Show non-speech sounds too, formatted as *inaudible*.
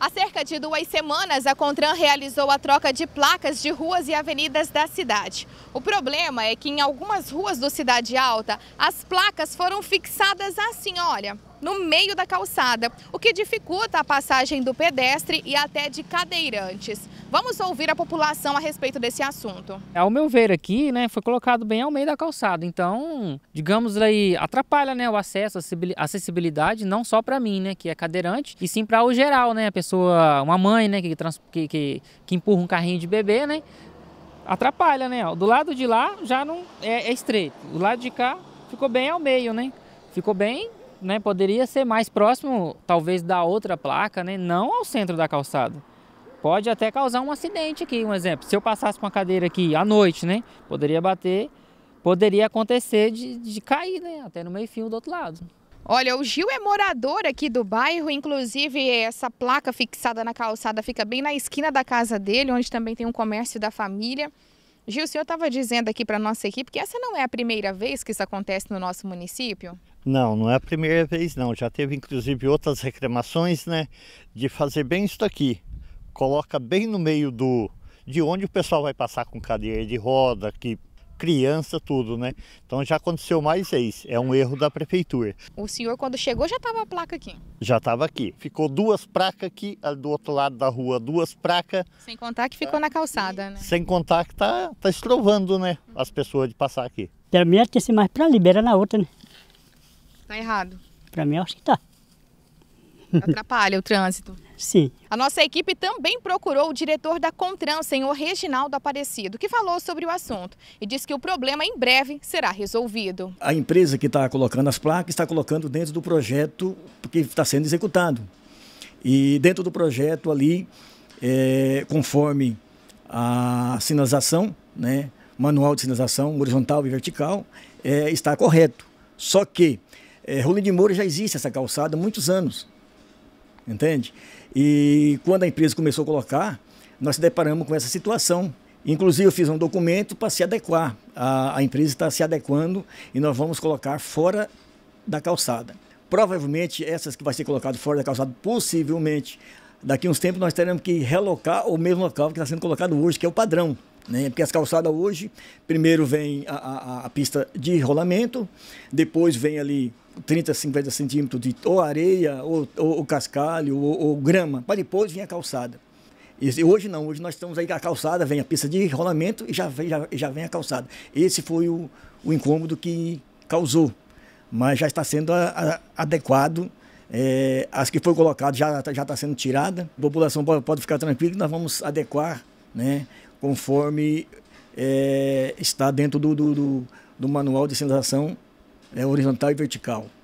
Há cerca de duas semanas, a Contran realizou a troca de placas de ruas e avenidas da cidade. O problema é que em algumas ruas do Cidade Alta, as placas foram fixadas assim, olha, no meio da calçada, o que dificulta a passagem do pedestre e até de cadeirantes. Vamos ouvir a população a respeito desse assunto. É, ao meu ver aqui, né, foi colocado bem ao meio da calçada, então, digamos aí, atrapalha, né, o acesso, a acessibilidade, não só para mim, né, que é cadeirante, e sim para o geral, né, a pessoa, uma mãe, né, que, trans, que, que, que empurra um carrinho de bebê, né, atrapalha, né, do lado de lá já não é, é estreito, do lado de cá ficou bem ao meio, né, ficou bem né, poderia ser mais próximo, talvez, da outra placa, né, não ao centro da calçada pode até causar um acidente aqui. Um exemplo, se eu passasse com a cadeira aqui à noite, né? Poderia bater, poderia acontecer de, de cair, né? Até no meio-fio do outro lado. Olha, o Gil é morador aqui do bairro, inclusive essa placa fixada na calçada fica bem na esquina da casa dele, onde também tem um comércio da família. Gil, o senhor estava dizendo aqui para nossa equipe que essa não é a primeira vez que isso acontece no nosso município? Não, não é a primeira vez não. Já teve inclusive outras reclamações, né, de fazer bem isso aqui coloca bem no meio do de onde o pessoal vai passar com cadeira de roda, que criança, tudo, né? Então já aconteceu mais vezes, é um erro da prefeitura. O senhor, quando chegou, já estava a placa aqui? Já estava aqui. Ficou duas placas aqui, do outro lado da rua, duas placas. Sem contar que ficou tá, na calçada, né? Sem contar que tá, tá estrovando, né? As pessoas de passar aqui. Pelo menos tinha que ser mais para libera na outra, né? Tá errado. Para mim, acho que tá. Atrapalha o trânsito. *laughs* Sim. A nossa equipe também procurou o diretor da Contran, senhor Reginaldo Aparecido, que falou sobre o assunto e disse que o problema em breve será resolvido. A empresa que está colocando as placas está colocando dentro do projeto que está sendo executado. E dentro do projeto ali, é, conforme a sinalização, né, manual de sinalização horizontal e vertical, é, está correto. Só que é, Rolim de Moura já existe essa calçada há muitos anos entende? E quando a empresa começou a colocar, nós se deparamos com essa situação. Inclusive, eu fiz um documento para se adequar. A, a empresa está se adequando e nós vamos colocar fora da calçada. Provavelmente, essas que vai ser colocado fora da calçada, possivelmente, daqui uns tempos nós teremos que relocar o mesmo local que está sendo colocado hoje, que é o padrão. Né? Porque as calçadas hoje, primeiro vem a, a, a, pista de rolamento, depois vem ali 30, 50 centímetros de ou areia, ou, ou, ou cascalho, ou, ou grama, para depois vir a calçada. E hoje não, hoje nós estamos aí com a calçada, vem a pista de rolamento e já vem, já, já vem a calçada. Esse foi o, o incômodo que causou, mas já está sendo a, a, adequado. É, as que foi colocado já já está sendo tirada. A população pode, pode ficar tranquila, nós vamos adequar né, conforme é, está dentro do, do, do, do manual de sinalização é, horizontal e vertical.